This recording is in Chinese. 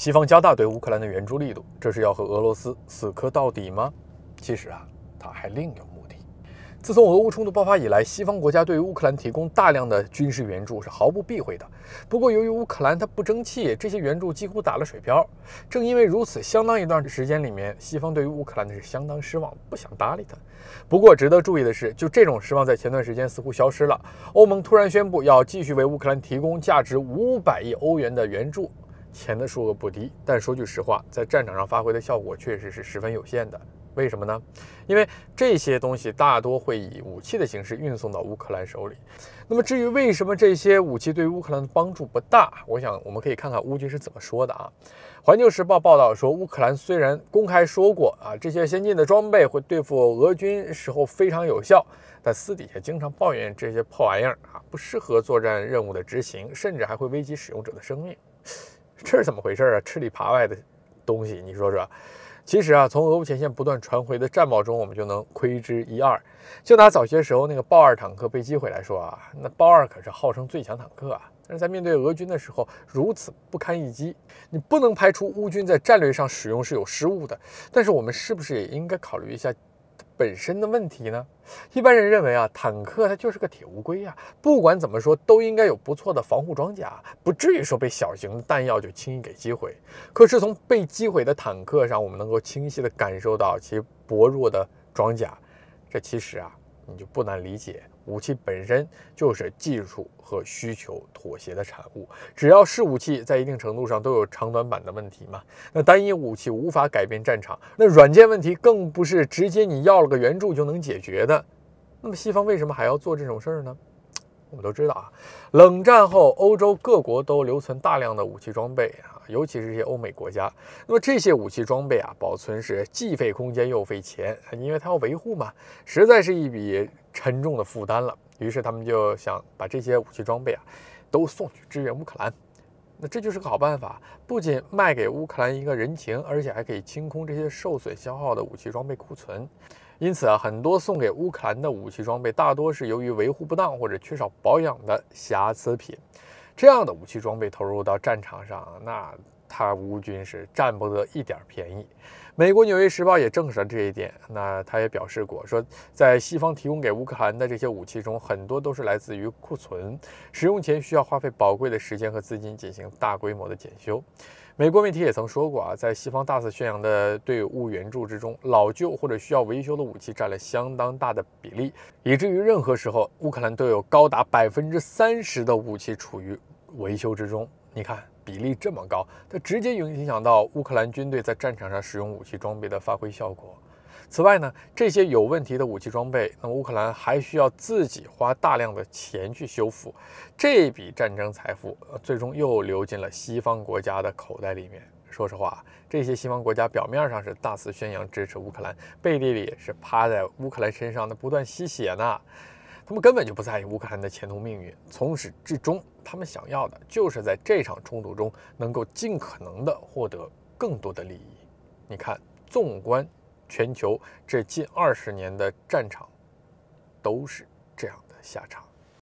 西方加大对乌克兰的援助力度，这是要和俄罗斯死磕到底吗？其实啊，他还另有目的。自从俄乌冲突爆发以来，西方国家对于乌克兰提供大量的军事援助是毫不避讳的。不过，由于乌克兰他不争气，这些援助几乎打了水漂。正因为如此，相当一段时间里面，西方对于乌克兰那是相当失望，不想搭理他。不过，值得注意的是，就这种失望在前段时间似乎消失了。欧盟突然宣布要继续为乌克兰提供价值五百亿欧元的援助。钱的数额不低，但说句实话，在战场上发挥的效果确实是十分有限的。为什么呢？因为这些东西大多会以武器的形式运送到乌克兰手里。那么，至于为什么这些武器对乌克兰的帮助不大，我想我们可以看看乌军是怎么说的啊。《环球时报》报道说，乌克兰虽然公开说过啊，这些先进的装备会对付俄军时候非常有效，但私底下经常抱怨这些破玩意儿啊，不适合作战任务的执行，甚至还会危及使用者的生命。这是怎么回事啊？吃里扒外的东西，你说说。其实啊，从俄乌前线不断传回的战报中，我们就能窥知一二。就拿早些时候那个豹二坦克被击毁来说啊，那豹二可是号称最强坦克啊，但是在面对俄军的时候如此不堪一击。你不能排除乌军在战略上使用是有失误的，但是我们是不是也应该考虑一下？本身的问题呢？一般人认为啊，坦克它就是个铁乌龟呀，不管怎么说都应该有不错的防护装甲，不至于说被小型弹药就轻易给击毁。可是从被击毁的坦克上，我们能够清晰地感受到其薄弱的装甲。这其实啊。你就不难理解，武器本身就是技术和需求妥协的产物。只要是武器，在一定程度上都有长短板的问题嘛。那单一武器无法改变战场，那软件问题更不是直接你要了个援助就能解决的。那么西方为什么还要做这种事儿呢？我们都知道啊，冷战后欧洲各国都留存大量的武器装备啊，尤其是一些欧美国家。那么这些武器装备啊，保存是既费空间又费钱，因为它要维护嘛，实在是一笔沉重的负担了。于是他们就想把这些武器装备啊，都送去支援乌克兰。那这就是个好办法，不仅卖给乌克兰一个人情，而且还可以清空这些受损消耗的武器装备库存。因此啊，很多送给乌克兰的武器装备大多是由于维护不当或者缺少保养的瑕疵品。这样的武器装备投入到战场上，那他乌军是占不得一点便宜。美国《纽约时报》也证实了这一点。那他也表示过，说在西方提供给乌克兰的这些武器中，很多都是来自于库存，使用前需要花费宝贵的时间和资金进行大规模的检修。美国媒体也曾说过啊，在西方大肆宣扬的对乌援助之中，老旧或者需要维修的武器占了相当大的比例，以至于任何时候，乌克兰都有高达百分之三十的武器处于维修之中。你看，比例这么高，它直接影响到乌克兰军队在战场上使用武器装备的发挥效果。此外呢，这些有问题的武器装备，那么乌克兰还需要自己花大量的钱去修复。这笔战争财富，最终又流进了西方国家的口袋里面。说实话，这些西方国家表面上是大肆宣扬支持乌克兰，背地里是趴在乌克兰身上的不断吸血呢。他们根本就不在意乌克兰的前途命运，从始至终，他们想要的就是在这场冲突中能够尽可能的获得更多的利益。你看，纵观。全球这近二十年的战场，都是这样的下场。